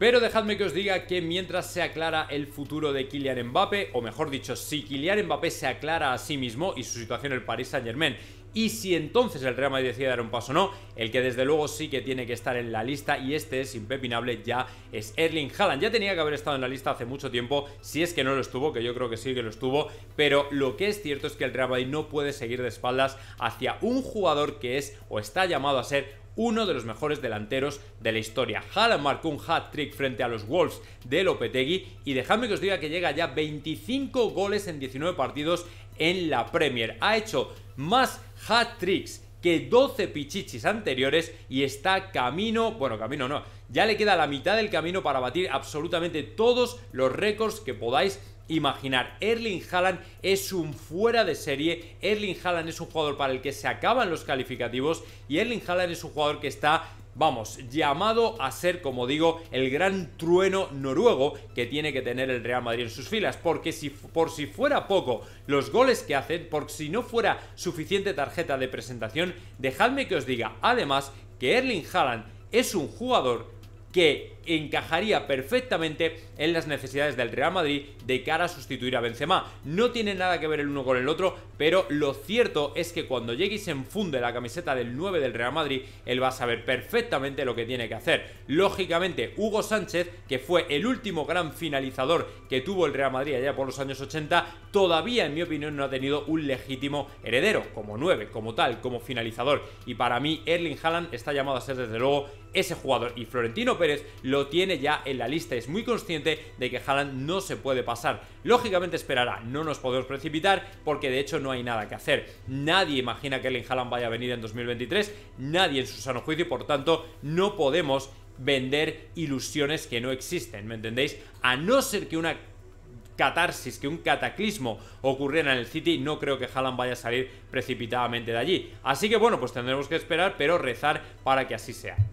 Pero dejadme que os diga que mientras se aclara el futuro de Kylian Mbappé, o mejor dicho, si Kylian Mbappé se aclara a sí mismo y su situación en el Paris Saint Germain, y si entonces el Real Madrid decide dar un paso o no, el que desde luego sí que tiene que estar en la lista y este es impepinable ya es Erling Haaland. Ya tenía que haber estado en la lista hace mucho tiempo, si es que no lo estuvo, que yo creo que sí que lo estuvo, pero lo que es cierto es que el Real Madrid no puede seguir de espaldas hacia un jugador que es o está llamado a ser uno de los mejores delanteros de la historia. Haaland marcó un hat-trick frente a los Wolves de Lopetegui y dejadme que os diga que llega ya 25 goles en 19 partidos en la Premier. Ha hecho más hat-tricks que 12 pichichis anteriores y está camino, bueno, camino no, ya le queda la mitad del camino para batir absolutamente todos los récords que podáis imaginar. Erling Haaland es un fuera de serie, Erling Haaland es un jugador para el que se acaban los calificativos y Erling Haaland es un jugador que está vamos, llamado a ser, como digo, el gran trueno noruego que tiene que tener el Real Madrid en sus filas, porque si por si fuera poco los goles que hacen, por si no fuera suficiente tarjeta de presentación, dejadme que os diga además que Erling Haaland es un jugador que encajaría perfectamente en las necesidades del Real Madrid de cara a sustituir a Benzema. No tiene nada que ver el uno con el otro, pero lo cierto es que cuando llegue y se enfunde la camiseta del 9 del Real Madrid, él va a saber perfectamente lo que tiene que hacer. Lógicamente, Hugo Sánchez, que fue el último gran finalizador que tuvo el Real Madrid allá por los años 80, todavía, en mi opinión, no ha tenido un legítimo heredero, como 9, como tal, como finalizador. Y para mí, Erling Haaland está llamado a ser, desde luego, ese jugador. Y Florentino Pérez lo tiene ya en la lista. Es muy consciente de que Haaland no se puede pasar. Lógicamente esperará, no nos podemos precipitar porque de hecho no hay nada que hacer. Nadie imagina que Ellen Haaland vaya a venir en 2023, nadie en su sano juicio y por tanto no podemos vender ilusiones que no existen, ¿me entendéis? A no ser que una catarsis, que un cataclismo ocurriera en el City, no creo que Haaland vaya a salir precipitadamente de allí. Así que bueno, pues tendremos que esperar, pero rezar para que así sea.